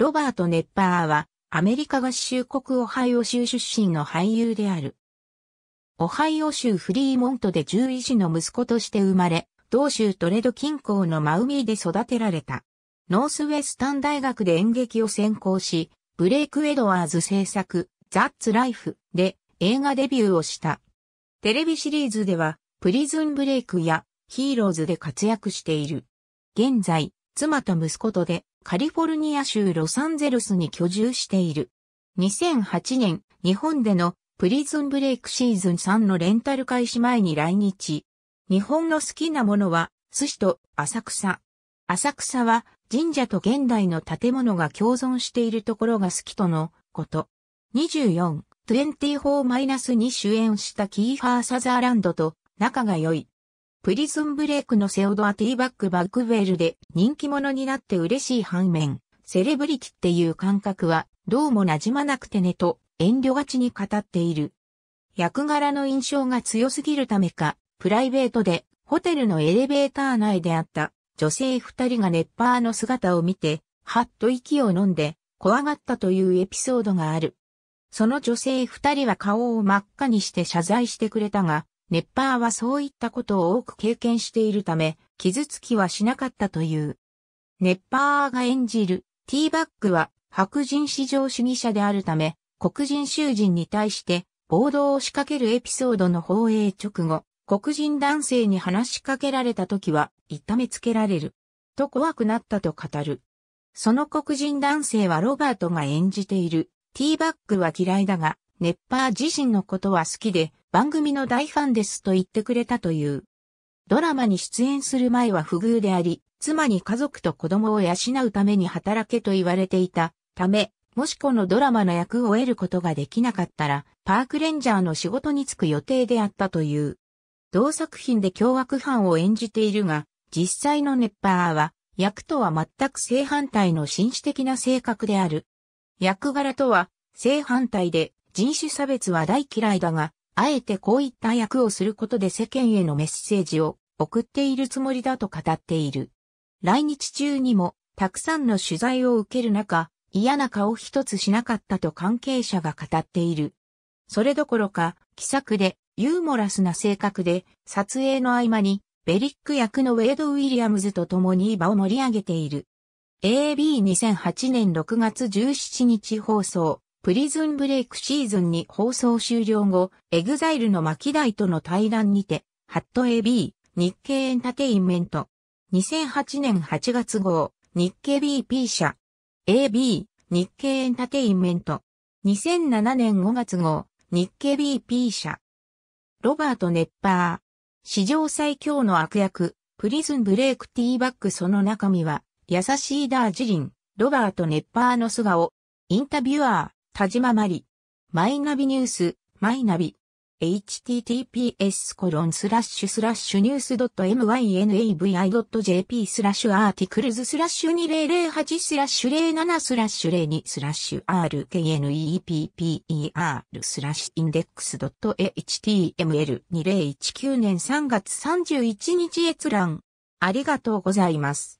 ロバート・ネッパーは、アメリカ合衆国オハイオ州出身の俳優である。オハイオ州フリーモントで獣医師の息子として生まれ、同州トレド近郊のマウミーで育てられた。ノースウェスタン大学で演劇を専攻し、ブレイク・エドワーズ制作、ザッツ・ライフで映画デビューをした。テレビシリーズでは、プリズンブレイクやヒーローズで活躍している。現在、妻と息子とでカリフォルニア州ロサンゼルスに居住している。2008年、日本でのプリズンブレイクシーズン3のレンタル開始前に来日。日本の好きなものは、寿司と浅草。浅草は神社と現代の建物が共存しているところが好きとのこと。24、24-2主演したキーファー・サザーランドと仲が良い。プリズンブレイクのセオドア・ティーバック・バックウェルで人気者になって嬉しい反面、セレブリティっていう感覚はどうも馴染まなくてねと遠慮がちに語っている。役柄の印象が強すぎるためか、プライベートでホテルのエレベーター内であった女性二人がネッパーの姿を見て、はっと息を飲んで怖がったというエピソードがある。その女性二人は顔を真っ赤にして謝罪してくれたが、ネッパーはそういったことを多く経験しているため、傷つきはしなかったという。ネッパーが演じるティーバッグは白人至上主義者であるため、黒人囚人に対して暴動を仕掛けるエピソードの放映直後、黒人男性に話しかけられた時は痛めつけられる。と怖くなったと語る。その黒人男性はロバートが演じているティーバッグは嫌いだが、ネッパー自身のことは好きで、番組の大ファンですと言ってくれたという。ドラマに出演する前は不遇であり、妻に家族と子供を養うために働けと言われていたため、もしこのドラマの役を得ることができなかったら、パークレンジャーの仕事に就く予定であったという。同作品で凶悪犯を演じているが、実際のネッパーは、役とは全く正反対の紳士的な性格である。役柄とは、正反対で、人種差別は大嫌いだが、あえてこういった役をすることで世間へのメッセージを送っているつもりだと語っている。来日中にもたくさんの取材を受ける中、嫌な顔一つしなかったと関係者が語っている。それどころか、気さくで、ユーモラスな性格で、撮影の合間に、ベリック役のウェイド・ウィリアムズと共に場を盛り上げている。AB2008 年6月17日放送。プリズンブレイクシーズンに放送終了後、エグザイルの巻台との対談にて、ハット AB、日経エンタテインメント。2008年8月号、日経 BP 社。AB、日経エンタテインメント。2007年5月号、日経 BP 社。ロバート・ネッパー。史上最強の悪役、プリズンブレイクティーバッグその中身は、優しいダージリン、ロバート・ネッパーの素顔。インタビュアー。田島まり。マイナビニュース、マイナビ。https コロンスラッシュスラッシュニュース mynavi.jp スラッシュアーティクルズスラッシュ2008スラッシュ07スラッシュ02スラッシュ rknepper スラッシュインデックス html2019 年3月31日閲覧。ありがとうございます。